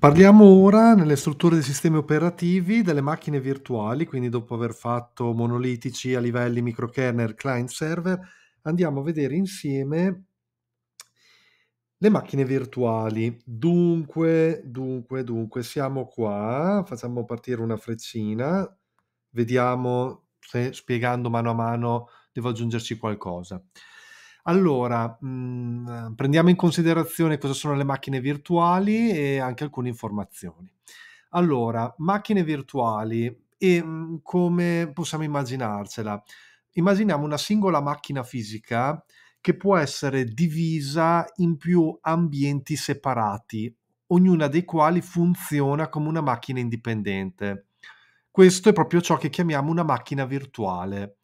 Parliamo ora nelle strutture dei sistemi operativi delle macchine virtuali, quindi dopo aver fatto monolitici a livelli microkernel client server, andiamo a vedere insieme le macchine virtuali. Dunque, dunque, dunque, siamo qua, facciamo partire una freccina, vediamo se spiegando mano a mano devo aggiungerci qualcosa. Allora, mh, mm, prendiamo in considerazione cosa sono le macchine virtuali e anche alcune informazioni. Allora, macchine virtuali e mh, mm, come possiamo immaginarcela? Immaginiamo una singola macchina fisica che può essere divisa in più ambienti separati, ognuna dei quali funziona come una macchina indipendente. Questo è proprio ciò che chiamiamo una macchina virtuale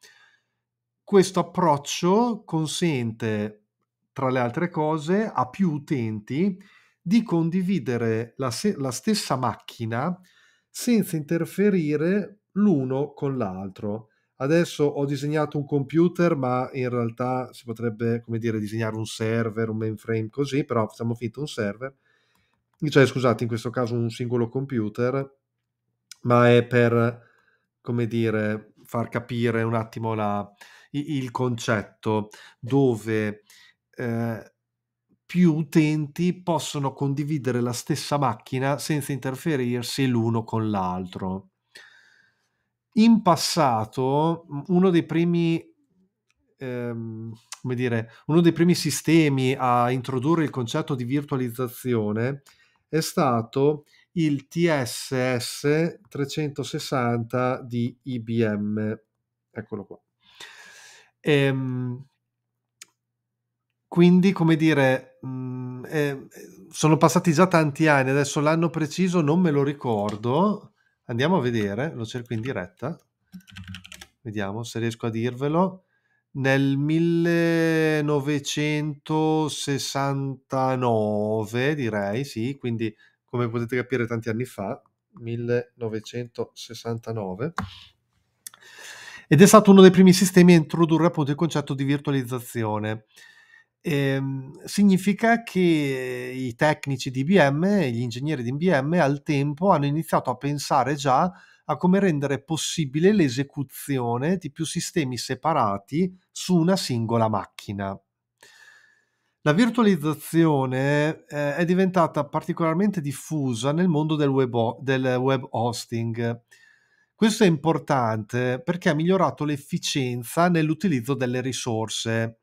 questo approccio consente, tra le altre cose, a più utenti di condividere la, se- la stessa macchina senza interferire l'uno con l'altro. Adesso ho disegnato un computer, ma in realtà si potrebbe, come dire, disegnare un server, un mainframe così, però facciamo finta un server. Cioè, scusate, in questo caso un singolo computer, ma è per, come dire, far capire un attimo la, il concetto dove eh, più utenti possono condividere la stessa macchina senza interferirsi l'uno con l'altro. In passato, uno dei primi, ehm, come dire, uno dei primi sistemi a introdurre il concetto di virtualizzazione è stato il TSS 360 di IBM. Eccolo qua. E, ehm, quindi, come dire, mh, mhmm, eh, sono passati già tanti anni, adesso l'anno preciso non me lo ricordo. Andiamo a vedere, lo cerco in diretta. Vediamo se riesco a dirvelo. Nel 1969, direi, sì, quindi come potete capire tanti anni fa, 1969 ed è stato uno dei primi sistemi a introdurre appunto il concetto di virtualizzazione. E, ehm, significa che i tecnici di IBM, gli ingegneri di IBM al tempo hanno iniziato a pensare già a come rendere possibile l'esecuzione di più sistemi separati su una singola macchina. La virtualizzazione eh, è diventata particolarmente diffusa nel mondo del web, ho- del web hosting questo è importante perché ha migliorato l'efficienza nell'utilizzo delle risorse.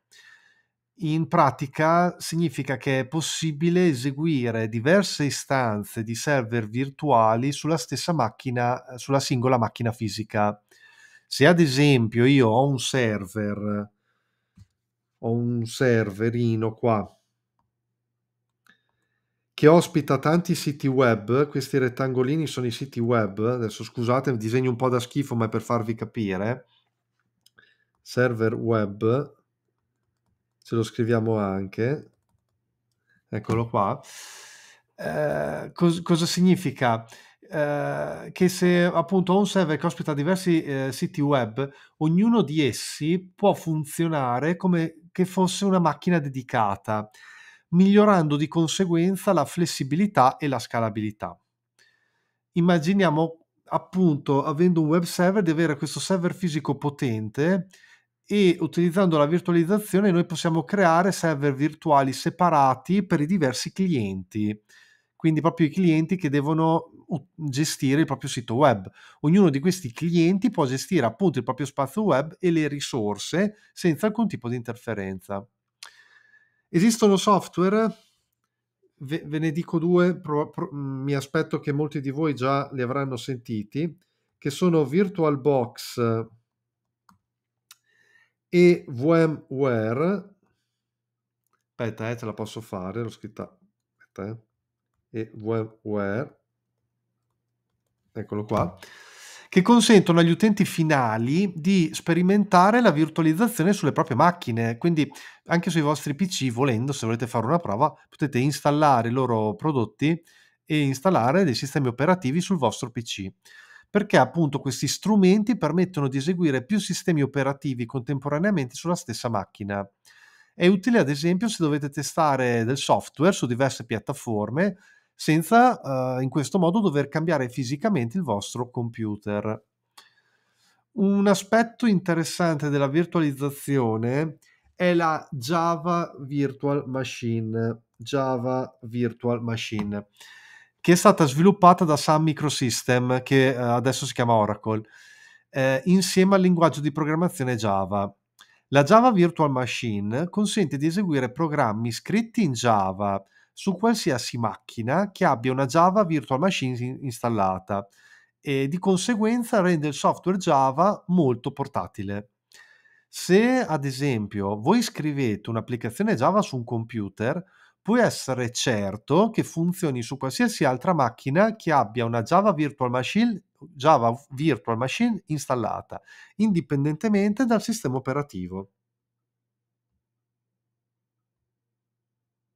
In pratica significa che è possibile eseguire diverse istanze di server virtuali sulla stessa macchina, sulla singola macchina fisica. Se ad esempio io ho un server, ho un serverino qua che ospita tanti siti web, questi rettangolini sono i siti web, adesso scusate, disegno un po' da schifo ma è per farvi capire, server web, ce lo scriviamo anche, eccolo qua, eh, cos cosa significa? Eh, che se appunto ho un server che ospita diversi eh, siti web, ognuno di essi può funzionare come che fosse una macchina dedicata migliorando di conseguenza la flessibilità e la scalabilità. Immaginiamo appunto avendo un web server di avere questo server fisico potente e utilizzando la virtualizzazione noi possiamo creare server virtuali separati per i diversi clienti quindi proprio i clienti che devono gestire il proprio sito web. Ognuno di questi clienti può gestire appunto il proprio spazio web e le risorse senza alcun tipo di interferenza. Esistono software, ve, ve ne dico due, pro, pro, mi aspetto che molti di voi già li avranno sentiti, che sono VirtualBox e VMware. Aspetta, eh, te la posso fare, l'ho scritta. Aspetta, eh. E VMware. Eccolo qua che consentono agli utenti finali di sperimentare la virtualizzazione sulle proprie macchine. Quindi anche sui vostri PC, volendo, se volete fare una prova, potete installare i loro prodotti e installare dei sistemi operativi sul vostro PC. Perché appunto questi strumenti permettono di eseguire più sistemi operativi contemporaneamente sulla stessa macchina. È utile ad esempio se dovete testare del software su diverse piattaforme senza eh, in questo modo dover cambiare fisicamente il vostro computer. Un aspetto interessante della virtualizzazione è la Java Virtual Machine, Java Virtual Machine che è stata sviluppata da Sun Microsystem, che eh, adesso si chiama Oracle, eh, insieme al linguaggio di programmazione Java. La Java Virtual Machine consente di eseguire programmi scritti in Java su qualsiasi macchina che abbia una Java Virtual Machine installata e di conseguenza rende il software Java molto portatile. Se ad esempio voi scrivete un'applicazione Java su un computer, puoi essere certo che funzioni su qualsiasi altra macchina che abbia una Java Virtual Machine, Java Virtual Machine installata, indipendentemente dal sistema operativo.